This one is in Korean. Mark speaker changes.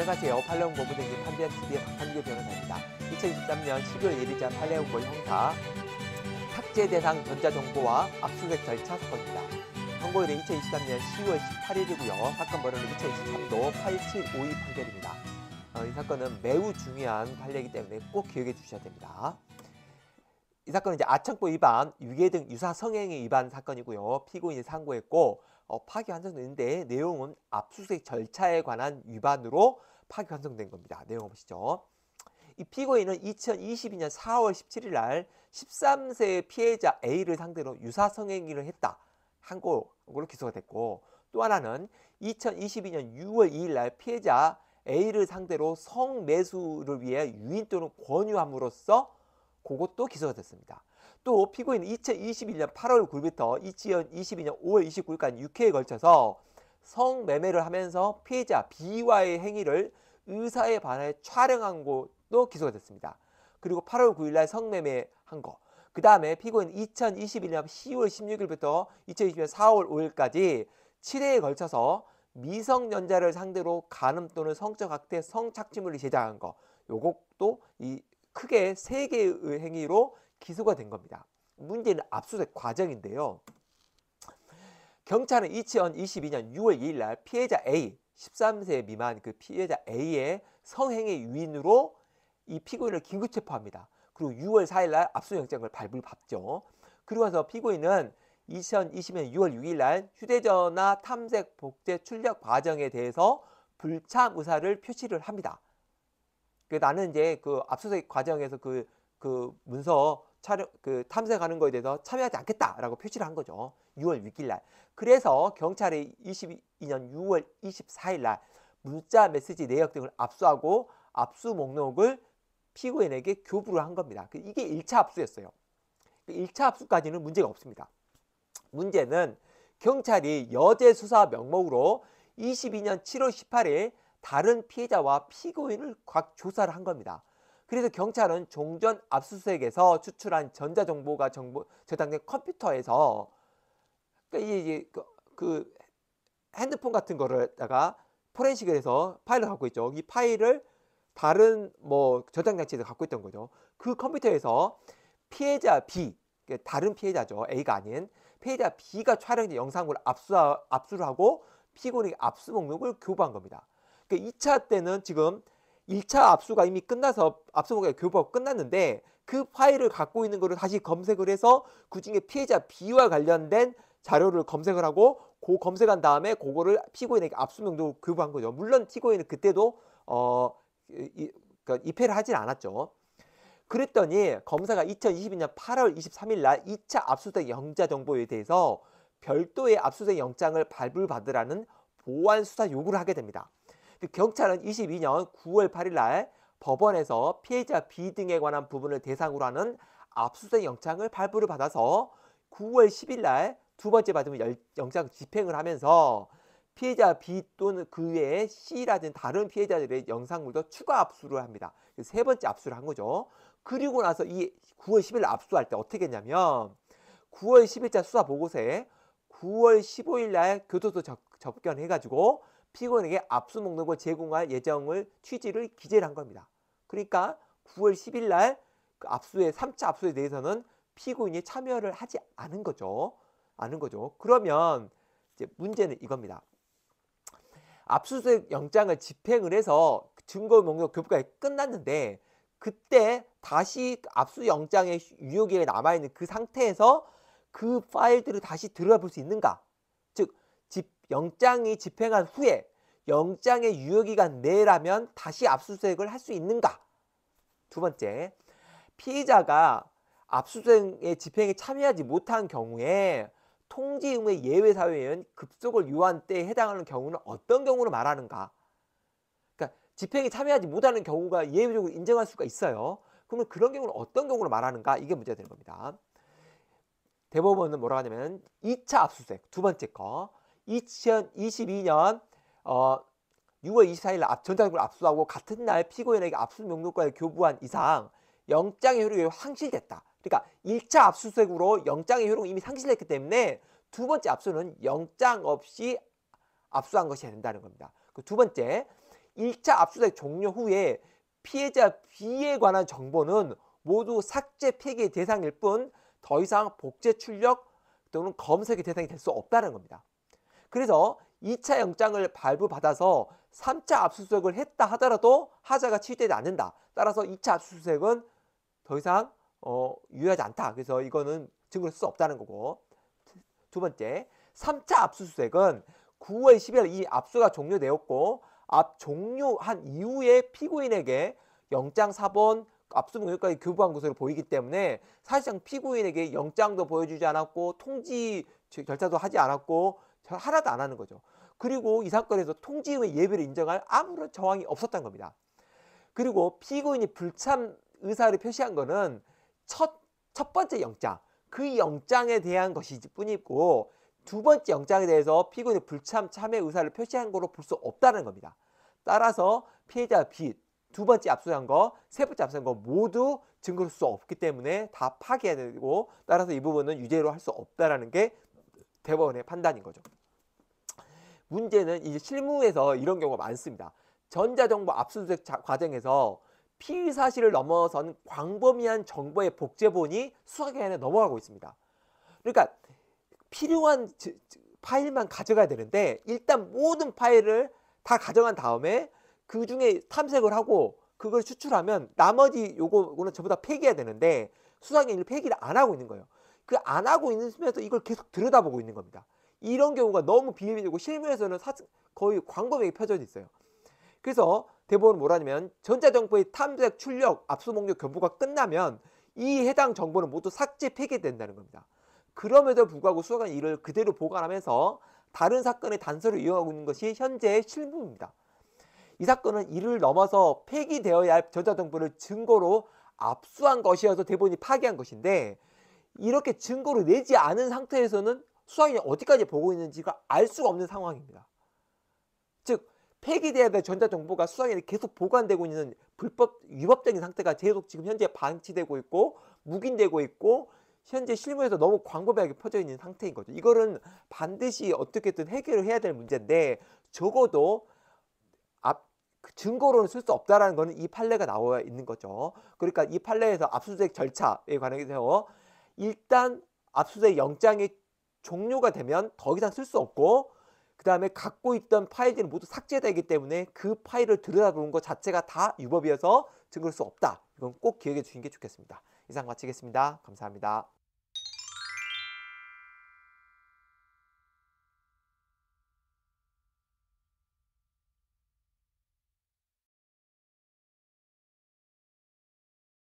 Speaker 1: 안녕하세요. 팔레온 고무등기 판비안 TV의 박한규 변호사입니다. 2023년 12월 1일자 팔레온 고 형사 삭제 대상 전자정보와 압수수색 절차 사건입니다. 선고일은 2023년 10월 18일이고요. 사건 번호는 2023도 8752 판결입니다. 어, 이 사건은 매우 중요한 판례이기 때문에 꼭 기억해 주셔야 됩니다. 이 사건은 이제 아청법 위반, 위계 등 유사 성행위 위반 사건이고요. 피고인이 상고했고 어, 파기 환송되는데 내용은 압수수색 절차에 관한 위반으로 파기 환송된 겁니다. 내용 보시죠. 이 피고인은 2022년 4월 17일 날 13세의 피해자 A를 상대로 유사 성행위를 했다. 한 걸로 기소가 됐고 또 하나는 2022년 6월 2일 날 피해자 A를 상대로 성매수를 위해 유인 또는 권유함으로써 그것도 기소가 됐습니다. 또 피고인은 2021년 8월 9일부터 2022년 5월 29일까지 6회에 걸쳐서 성매매를 하면서 피해자 B와의 행위를 의사의 반해 촬영한 것도 기소가 됐습니다. 그리고 8월 9일 날 성매매한 거. 그 다음에 피고인 2021년 10월 16일부터 2020년 4월 5일까지 7회에 걸쳐서 미성년자를 상대로 간음 또는 성적 학대, 성착취물을 제작한 거. 요것도 이 크게 세 개의 행위로 기소가 된 겁니다. 문제는 압수수색 과정인데요. 경찰은 2022년 6월 2일 날 피해자 A, 13세 미만 그 피해자 A의 성행위 유인으로 이 피고인을 긴급 체포합니다. 그리고 6월 4일 날 압수영장을 발부받죠. 그리고 나서 피고인은 2020년 6월 6일 날 휴대전화 탐색 복제 출력 과정에 대해서 불참 의사를 표시를 합니다. 그 나는 이제 그 압수수색 과정에서 그, 그 문서 촬영, 그 탐색하는 거에 대해서 참여하지 않겠다라고 표시를 한 거죠. 6월 6일 날. 그래서 경찰이 22년 6월 24일 날 문자 메시지 내역 등을 압수하고 압수 목록을 피고인에게 교부를 한 겁니다. 그 이게 1차 압수였어요. 1차 그 압수까지는 문제가 없습니다. 문제는 경찰이 여재 수사 명목으로 22년 7월 18일 다른 피해자와 피고인을 곽 조사를 한 겁니다. 그래서 경찰은 종전 압수수색에서 추출한 전자정보가 정보 저장된 컴퓨터에서 그러니까 그, 그 핸드폰 같은 거를다가 포렌식을 해서 파일을 갖고 있죠. 이 파일을 다른 뭐 저장 장치에서 갖고 있던 거죠. 그 컴퓨터에서 피해자 B, 그러니까 다른 피해자죠. A가 아닌 피해자 B가 촬영된 영상을 압수 압수를 하고 피고인에 압수 목록을 교부한 겁니다. 그 그러니까 2차 때는 지금 1차 압수가 이미 끝나서 압수가 교부하고 끝났는데 그 파일을 갖고 있는 거를 다시 검색을 해서 그 중에 피해자 B와 관련된 자료를 검색을 하고 그 검색한 다음에 그거를 피고인에게 압수명도 교부한 거죠. 물론 피고인은 그때도 어, 이, 그까 그러니까 입회를 하진 않았죠. 그랬더니 검사가 2022년 8월 23일 날 2차 압수수색 영자 정보에 대해서 별도의 압수수색 영장을 발부받으라는 보안 수사 요구를 하게 됩니다. 경찰은 22년 9월 8일 날 법원에서 피해자 B 등에 관한 부분을 대상으로 하는 압수수색 영장을 발부를 받아서 9월 10일 날 두 번째 받으면 영장 집행을 하면서 피해자 B 또는 그 외에 C라든 다른 피해자들의 영상물도 추가 압수를 합니다. 그 세 번째 압수를 한 거죠. 그리고 나서 이 9월 10일 압수할 때 어떻게 했냐면 9월 10일자 수사 보고서에 9월 15일 날 교도소 접, 접견해가지고 피고인에게 압수 먹는을 제공할 예정을 취지를 기재를 한 겁니다. 그러니까 9월 10일 날 그 압수의 3차 압수에 대해서는 피고인이 참여를 하지 않은 거죠. 않은 거죠. 그러면 이제 문제는 이겁니다. 압수수색 영장을 집행을 해서 그 증거 목록 교부가 끝났는데 그때 다시 그 압수 영장의 유효기에 남아 있는 그 상태에서 그 파일들을 다시 들여다볼 수 있는가? 영장이 집행한 후에 영장의 유효기간 내라면 다시 압수수색을 할 수 있는가? 두 번째, 피의자가 압수수색의 집행에 참여하지 못한 경우에 통지 의무의 예외 사유인 급속을 요한 때에 해당하는 경우는 어떤 경우로 말하는가? 그러니까 집행에 참여하지 못하는 경우가 예외적으로 인정할 수가 있어요. 그러면 그런 경우는 어떤 경우로 말하는가? 이게 문제가 되는 겁니다. 대법원은 뭐라 고 하냐면 2차 압수수색 두 번째 거 2022년 어, 6월 24일 전자국을 압수하고 같은 날 피고인에게 압수 명령권을 교부한 이상 영장의 효력이 상실됐다. 그러니까 1차 압수수색으로 영장의 효력이 이미 상실됐기 때문에 두 번째 압수는 영장 없이 압수한 것이 된다는 겁니다. 그 두 번째, 1차 압수수색 종료 후에 피해자 B에 관한 정보는 모두 삭제 폐기 대상일 뿐 더 이상 복제 출력 또는 검색의 대상이 될 수 없다는 겁니다. 그래서 2차 영장을 발부받아서 3차 압수수색을 했다 하더라도 하자가 취되지 않는다. 따라서 2차 압수수색은 더 이상 어, 유효하지 않다. 그래서 이거는 증거를 쓸 수 없다는 거고. 두 번째, 3차 압수수색은 9월 10일 이 압수가 종료되었고 압 종료한 이후에 피고인에게 영장 사본 압수무효까지 교부한 것으로 보이기 때문에 사실상 피고인에게 영장도 보여주지 않았고 통지 절차도 하지 않았고 잘 하나도 안 하는 거죠. 그리고 이 사건에서 통지의 예배를 인정할 아무런 저항이 없었던 겁니다. 그리고 피고인이 불참 의사를 표시한 거는 첫, 첫 번째 영장, 그 영장에 대한 것이지 뿐이고 두 번째 영장에 대해서 피고인이 불참 참여 의사를 표시한 거로 볼 수 없다는 겁니다. 따라서 피해자 빚, 두 번째 압수한 거, 세 번째 압수한 거 모두 증거로 수 없기 때문에 다 파기해야 되고 따라서 이 부분은 유죄로 할수없다는게 대법원의 판단인 거죠. 문제는 이제 실무에서 이런 경우가 많습니다. 전자정보 압수수색 과정에서 피의 사실을 넘어선 광범위한 정보의 복제본이 수사기관에 넘어가고 있습니다. 그러니까 필요한 파일만 가져가야 되는데 일단 모든 파일을 다 가져간 다음에 그 중에 탐색을 하고 그걸 추출하면 나머지 요거는 전부 다 폐기해야 되는데 수사기관이 폐기를 안 하고 있는 거예요. 그안 하고 있는 측면에서 이걸 계속 들여다보고 있는 겁니다. 이런 경우가 너무 비일비재고 실무에서는 사, 실 거의 광범위하게 펴져 있어요. 그래서 대법원은 뭐라냐면 전자정보의 탐색, 출력, 압수목록 경보가 끝나면 이 해당 정보는 모두 삭제 폐기된다는 겁니다. 그럼에도 불구하고 수사관 이를 그대로 보관하면서 다른 사건의 단서를 이용하고 있는 것이 현재의 실무입니다. 이 사건은 이를 넘어서 폐기되어야 할 전자정보를 증거로 압수한 것이어서 대본이 파기한 것인데 이렇게 증거를 내지 않은 상태에서는 수사인이 어디까지 보고 있는지가 알 수가 없는 상황입니다. 즉 폐기돼야 될 전자정보가 수사인이 계속 보관되고 있는 불법 위법적인 상태가 계속 지금 현재 방치되고 있고 묵인되고 있고 현재 실무에서 너무 광범위하게 퍼져 있는 상태인 거죠. 이거는 반드시 어떻게든 해결을 해야 될 문제인데 적어도 앞 그 증거로는 쓸 수 없다라는 거는 이 판례가 나와 있는 거죠. 그러니까 이 판례에서 압수수색 절차에 관해서 일단 압수수색 영장이 종료가 되면 더 이상 쓸 수 없고 그 다음에 갖고 있던 파일들이 모두 삭제되기 때문에 그 파일을 들여다보는 것 자체가 다 유법이어서 증거일 수 없다. 이건 꼭 기억해 주시는게 좋겠습니다. 이상 마치겠습니다. 감사합니다.